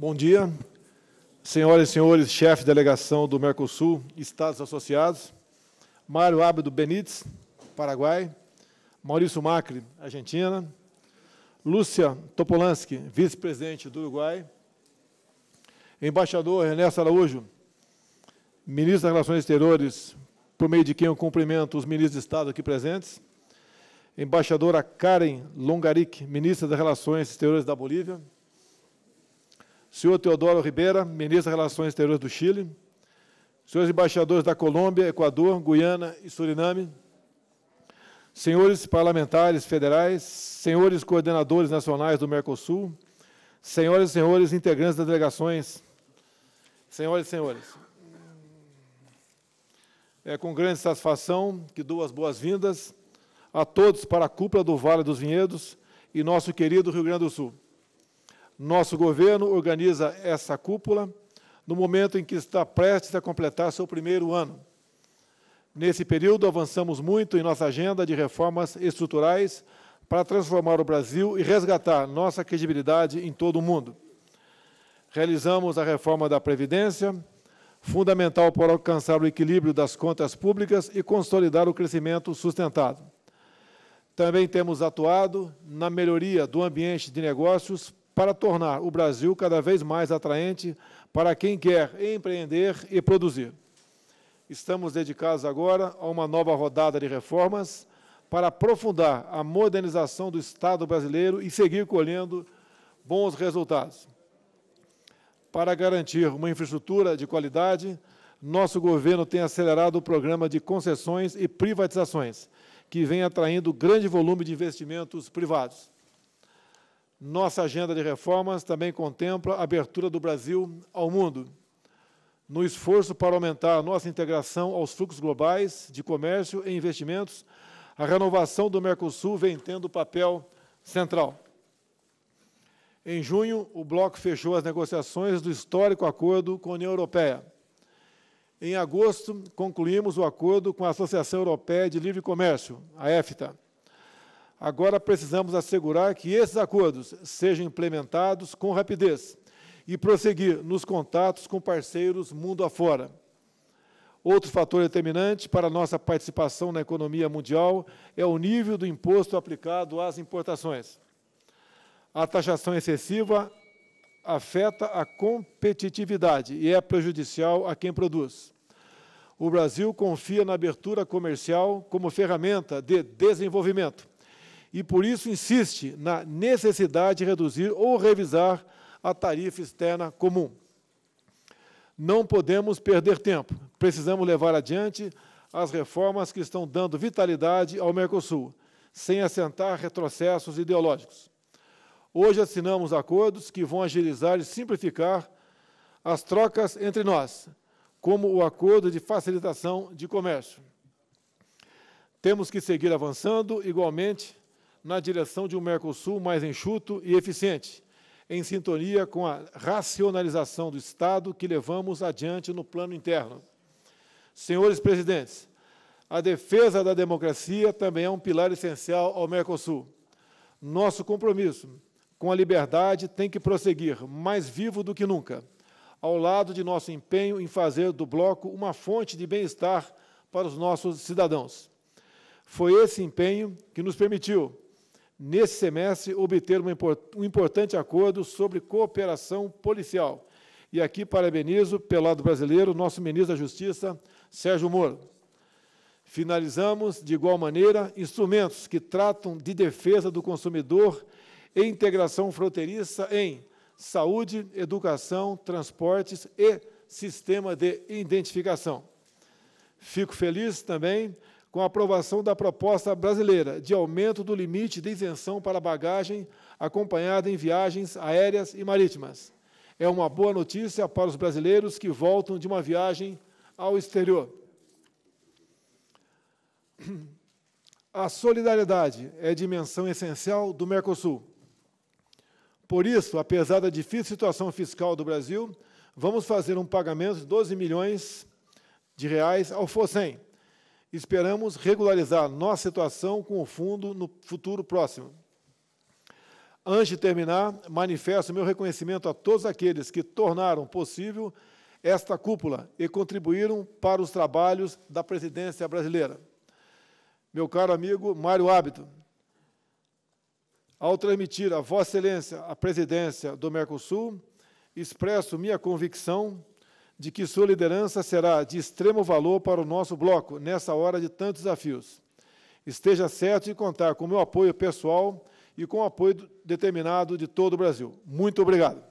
Bom dia, senhoras e senhores, chefe de delegação do Mercosul, Estados Associados, Mário Ábido Benítez, Paraguai, Maurício Macri, Argentina, Lúcia Topolansky, vice-presidente do Uruguai, embaixador Ernesto Araújo, ministro das Relações Exteriores, por meio de quem eu cumprimento os ministros de Estado aqui presentes, embaixadora Karen Longaric, ministra das Relações Exteriores da Bolívia, senhor Teodoro Ribeira, ministro das Relações Exteriores do Chile, senhores embaixadores da Colômbia, Equador, Guiana e Suriname, senhores parlamentares federais, senhores coordenadores nacionais do Mercosul, senhoras e senhores integrantes das delegações, senhoras e senhores, é com grande satisfação que dou as boas-vindas a todos para a cúpula do Vale dos Vinhedos e nosso querido Rio Grande do Sul. Nosso governo organiza essa cúpula no momento em que está prestes a completar seu primeiro ano. Nesse período, avançamos muito em nossa agenda de reformas estruturais para transformar o Brasil e resgatar nossa credibilidade em todo o mundo. Realizamos a reforma da Previdência, fundamental para alcançar o equilíbrio das contas públicas e consolidar o crescimento sustentado. Também temos atuado na melhoria do ambiente de negócios para tornar o Brasil cada vez mais atraente para quem quer empreender e produzir. Estamos dedicados agora a uma nova rodada de reformas para aprofundar a modernização do Estado brasileiro e seguir colhendo bons resultados. Para garantir uma infraestrutura de qualidade, nosso governo tem acelerado o programa de concessões e privatizações, que vem atraindo grande volume de investimentos privados. Nossa agenda de reformas também contempla a abertura do Brasil ao mundo, no esforço para aumentar a nossa integração aos fluxos globais de comércio e investimentos, a renovação do Mercosul vem tendo papel central. Em junho, o bloco fechou as negociações do histórico acordo com a União Europeia. Em agosto, concluímos o acordo com a Associação Europeia de Livre Comércio, a EFTA. Agora precisamos assegurar que esses acordos sejam implementados com rapidez e prosseguir nos contatos com parceiros mundo afora. Outro fator determinante para a nossa participação na economia mundial é o nível do imposto aplicado às importações. A taxação excessiva afeta a competitividade e é prejudicial a quem produz. O Brasil confia na abertura comercial como ferramenta de desenvolvimento e por isso insiste na necessidade de reduzir ou revisar a tarifa externa comum. Não podemos perder tempo. Precisamos levar adiante as reformas que estão dando vitalidade ao Mercosul, sem assentar retrocessos ideológicos. Hoje assinamos acordos que vão agilizar e simplificar as trocas entre nós, como o acordo de facilitação de comércio. Temos que seguir avançando igualmente na direção de um Mercosul mais enxuto e eficiente, em sintonia com a racionalização do Estado que levamos adiante no plano interno. Senhores presidentes, a defesa da democracia também é um pilar essencial ao Mercosul. Nosso compromisso com a liberdade tem que prosseguir mais vivo do que nunca, ao lado de nosso empenho em fazer do bloco uma fonte de bem-estar para os nossos cidadãos. Foi esse empenho que nos permitiu, nesse semestre, obter um importante acordo sobre cooperação policial. E aqui parabenizo, pelo lado brasileiro, nosso ministro da Justiça, Sérgio Moro. Finalizamos, de igual maneira, instrumentos que tratam de defesa do consumidor e integração fronteiriça em saúde, educação, transportes e sistema de identificação. Fico feliz também com a aprovação da proposta brasileira de aumento do limite de isenção para bagagem acompanhada em viagens aéreas e marítimas. É uma boa notícia para os brasileiros que voltam de uma viagem ao exterior. A solidariedade é dimensão essencial do Mercosul. Por isso, apesar da difícil situação fiscal do Brasil, vamos fazer um pagamento de 12 milhões de reais ao FOSEM, Esperamos regularizar nossa situação com o fundo no futuro próximo. Antes de terminar, manifesto meu reconhecimento a todos aqueles que tornaram possível esta cúpula e contribuíram para os trabalhos da presidência brasileira. Meu caro amigo Mário Hábito, ao transmitir a Vossa Excelência a presidência do Mercosul, expresso minha convicção de que sua liderança será de extremo valor para o nosso bloco nessa hora de tantos desafios. Esteja certo de contar com o meu apoio pessoal e com o apoio determinado de todo o Brasil. Muito obrigado.